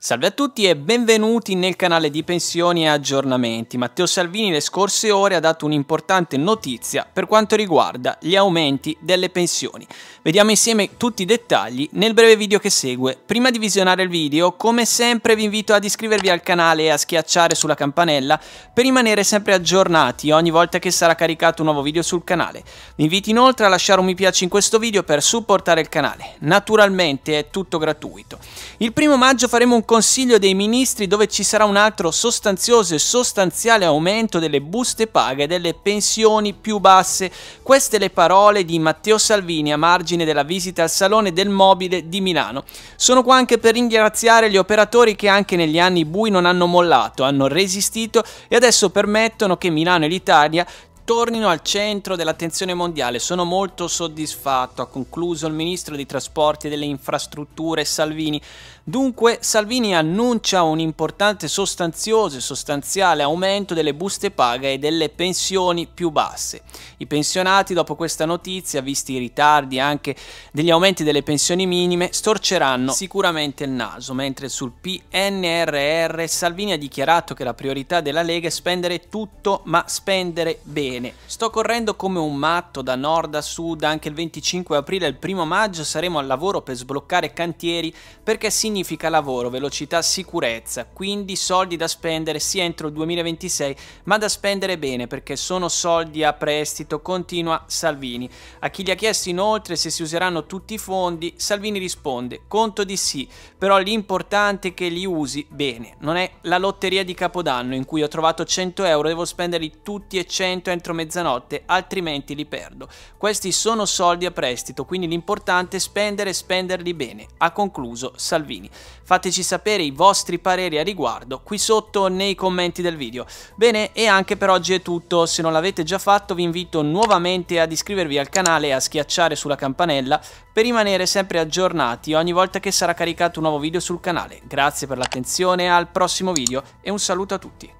Salve a tutti e benvenuti nel canale di pensioni e aggiornamenti. Matteo Salvini le scorse ore ha dato un'importante notizia per quanto riguarda gli aumenti delle pensioni. Vediamo insieme tutti i dettagli nel breve video che segue. Prima di visionare il video, come sempre vi invito ad iscrivervi al canale e a schiacciare sulla campanella per rimanere sempre aggiornati ogni volta che sarà caricato un nuovo video sul canale. Vi invito inoltre a lasciare un mi piace in questo video per supportare il canale. Naturalmente è tutto gratuito. Il primo maggio faremo un Consiglio dei Ministri dove ci sarà un altro sostanzioso e sostanziale aumento delle buste paga e delle pensioni più basse. Queste le parole di Matteo Salvini a margine della visita al Salone del Mobile di Milano. Sono qua anche per ringraziare gli operatori che anche negli anni bui non hanno mollato, hanno resistito e adesso permettono che Milano e l'Italia tornino al centro dell'attenzione mondiale. Sono molto soddisfatto, ha concluso il ministro dei trasporti e delle infrastrutture Salvini. Dunque Salvini annuncia un importante sostanzioso e sostanziale aumento delle buste paga e delle pensioni più basse. I pensionati dopo questa notizia, visti i ritardi anche degli aumenti delle pensioni minime, storceranno sicuramente il naso, mentre sul PNRR Salvini ha dichiarato che la priorità della Lega è spendere tutto ma spendere bene bene. Sto correndo come un matto da nord a sud, anche il 25 aprile e il 1 maggio saremo al lavoro per sbloccare cantieri perché significa lavoro, velocità, sicurezza, quindi soldi da spendere sia entro il 2026, ma da spendere bene perché sono soldi a prestito, continua Salvini. A chi gli ha chiesto inoltre se si useranno tutti i fondi, Salvini risponde conto di sì, però l'importante è che li usi bene. Non è la lotteria di Capodanno in cui ho trovato 100 euro, devo spenderli tutti e 100 entro entro mezzanotte, altrimenti li perdo. Questi sono soldi a prestito, quindi l'importante è spendere e spenderli bene, ha concluso Salvini. Fateci sapere i vostri pareri a riguardo qui sotto nei commenti del video. Bene, e anche per oggi è tutto. Se non l'avete già fatto vi invito nuovamente ad iscrivervi al canale e a schiacciare sulla campanella per rimanere sempre aggiornati ogni volta che sarà caricato un nuovo video sul canale. Grazie per l'attenzione, al prossimo video e un saluto a tutti.